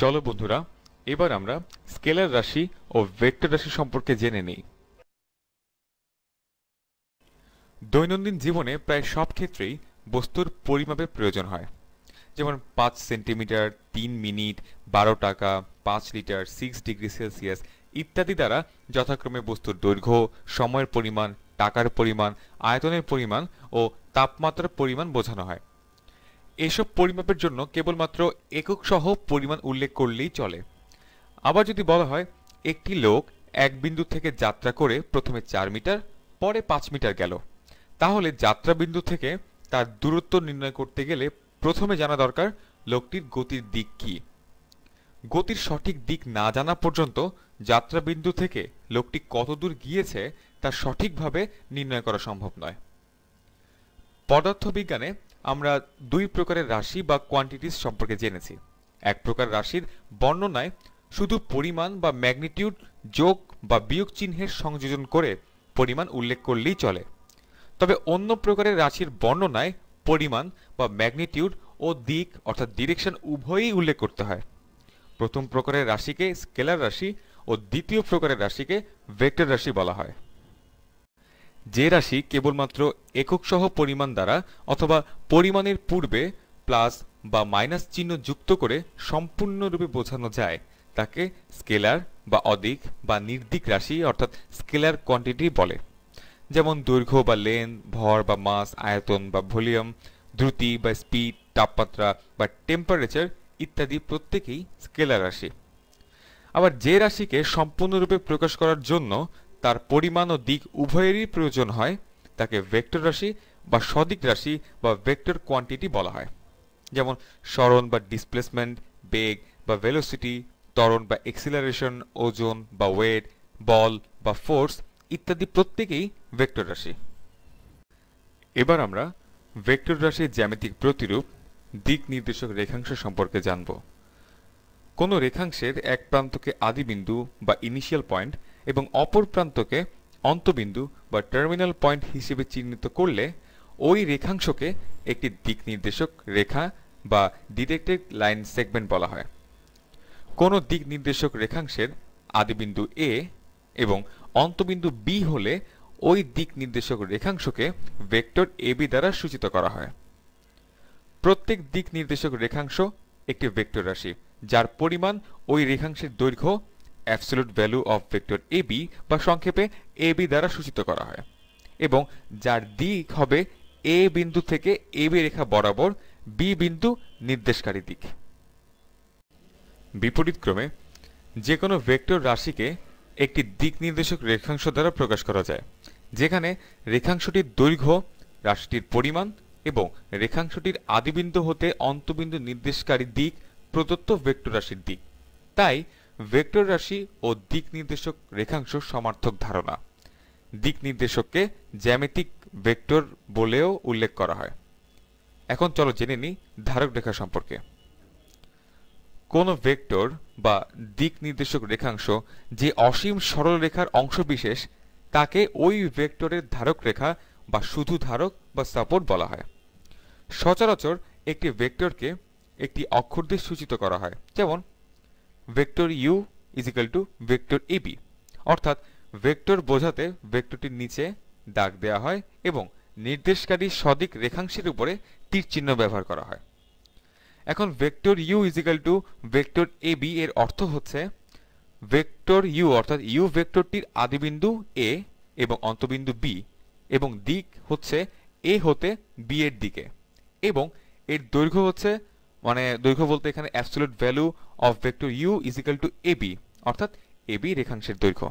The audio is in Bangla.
চলো বন্ধুরা এবার আমরা স্কেলার রাশি ও ভেক্টর রাশি সম্পর্কে জেনে নিই দৈনন্দিন জীবনে প্রায় সব ক্ষেত্রেই বস্তুর পরিমাপের প্রয়োজন হয় যেমন পাঁচ সেন্টিমিটার তিন মিনিট বারো টাকা পাঁচ লিটার সিক্স ডিগ্রি সেলসিয়াস ইত্যাদি দ্বারা যথাক্রমে বস্তুর দৈর্ঘ্য সময়ের পরিমাণ টাকার পরিমাণ আয়তনের পরিমাণ ও তাপমাত্রার পরিমাণ বোঝানো হয় এসব পরিমাপের জন্য কেবলমাত্র একক সহ পরিমাণ উল্লেখ করলেই চলে আবার যদি বলা হয় একটি লোক এক বিন্দু থেকে যাত্রা করে প্রথমে চার মিটার পরে পাঁচ মিটার গেল তাহলে যাত্রা বিন্দু থেকে তার দূরত্ব নির্ণয় করতে গেলে প্রথমে জানা দরকার লোকটির গতির দিক কি গতির সঠিক দিক না জানা পর্যন্ত যাত্রা বিন্দু থেকে লোকটি কতদূর গিয়েছে তা সঠিকভাবে নির্ণয় করা সম্ভব নয় পদার্থবিজ্ঞানে আমরা দুই প্রকারের রাশি বা কোয়ান্টিটিস সম্পর্কে জেনেছি এক প্রকার রাশির বর্ণনায় শুধু পরিমাণ বা ম্যাগনিটিউড যোগ বা বিয়োগ চিহ্নের সংযোজন করে পরিমাণ উল্লেখ করলেই চলে তবে অন্য প্রকারের রাশির বর্ণনায় পরিমাণ বা ম্যাগনিটিউড ও দিক অর্থাৎ ডিরেকশন উভয়ই উল্লেখ করতে হয় প্রথম প্রকারের রাশিকে স্কেলার রাশি ও দ্বিতীয় প্রকারের রাশিকে ভেক্টর রাশি বলা হয় যে রাশি কেবলমাত্র একক সহ পরিমাণ দ্বারা অথবা পরিমাণের পূর্বে প্লাস বা মাইনাস চিহ্ন যুক্ত করে সম্পূর্ণরূপে বোঝানো যায় তাকে স্কেলার বা অদিক বা নির্দিক রাশি অর্থাৎ স্কেলার কোয়ান্টিটি বলে যেমন দৈর্ঘ্য বা লেন ভর বা মাস আয়তন বা ভলিউম দ্রুতি বা স্পিড তাপমাত্রা বা টেম্পারেচার ইত্যাদি প্রত্যেকেই স্কেলার রাশি আবার যে রাশিকে সম্পূর্ণরূপে প্রকাশ করার জন্য তার পরিমাণ ও দিক উভয়েরই প্রয়োজন হয় তাকে ভেক্টর রাশি বা সদিক রাশি বা ভেক্টর কোয়ান্টিটি বলা হয় যেমন সরণ বা ডিসপ্লেসমেন্ট বেগ বা ভেলোসিটি ত্বরণ বা এক্সিলারেশন ওজন বা ওয়েট বল বা ফোর্স ইত্যাদি প্রত্যেকেই ভেক্টর রাশি এবার আমরা ভেক্টর রাশির জ্যামিতিক প্রতিরূপ দিক নির্দেশক রেখাংশ সম্পর্কে জানব কোনো রেখাংশের এক প্রান্তকে আদিবিন্দু বা ইনিশিয়াল পয়েন্ট এবং অপর প্রান্তকে অন্তবিন্দু বা টার্মিনাল পয়েন্ট হিসেবে চিহ্নিত করলে ওই রেখাংশকে একটি দিক নির্দেশক রেখা বা ডিটেক্টেড লাইন সেগমেন্ট বলা হয় কোনো দিক নির্দেশক রেখাংশের আদিবিন্দু এ এবং অন্তবিন্দু বি হলে ওই দিক নির্দেশক রেখাংশকে ভেক্টর এ বি দ্বারা সূচিত করা হয় প্রত্যেক দিক নির্দেশক রেখাংশ একটি ভেক্টর রাশি যার পরিমাণ ওই রেখাংশের দৈর্ঘ্য absolute value of vector A B বা সংক্ষেপে এ বি দ্বারা সূচিত করা হয় এবং যার দিক হবে এ বিন্দু থেকে এ বি রেখা বরাবর বি বিন্দু নির্দেশকারী দিক বিপরীতক্রমে যে কোনো ভেক্টর রাশিকে একটি দিক নির্দেশক রেখাংশ দ্বারা প্রকাশ করা যায় যেখানে রেখাংশটির দৈর্ঘ্য রাশিটির পরিমাণ এবং রেখাংশটির আদিবিন্দু হতে অন্তবিন্দু নির্দেশকারী দিক প্রদত্ত ভেক্টর রাশির দিক তাই ভেক্টর রাশি ও দিক নির্দেশক রেখাংশ সমার্থক ধারণা দিক নির্দেশককে জ্যামিতিক ভেক্টর বলেও উল্লেখ করা হয় এখন চলো জেনে নিই ধারক রেখা সম্পর্কে কোনো ভেক্টর বা দিক নির্দেশক রেখাংশ যে অসীম সরল রেখার অংশবিশেষ তাকে ওই ভেক্টরের ধারক রেখা বা শুধু ধারক বা সাপোর্ট বলা হয় সচরাচর একটি ভেক্টরকে একটি অক্ষর দিয়ে সূচিত করা হয় যেমন vector u is equal to vector A B অর্থাৎ ভেক্টর বোঝাতে ভেক্টরটির নিচে দাগ দেওয়া হয় এবং নির্দেশকারী সদিক রেখাংশের উপরে তীর চিহ্ন ব্যবহার করা হয় এখন vector u is equal to vector A B এর অর্থ হচ্ছে ভেক্টর ইউ অর্থাৎ ইউ ভেক্টরটির আদিবিন্দু এ এবং অন্তবিন্দু বি এবং দিক হচ্ছে এ হতে বি এর দিকে এবং এর দৈর্ঘ্য হচ্ছে মানে দৈর্ঘ্য বলতে এখানে absolute value of vector u is equal to A B অর্থাৎ এবি রেখাংশের দৈর্ঘ্য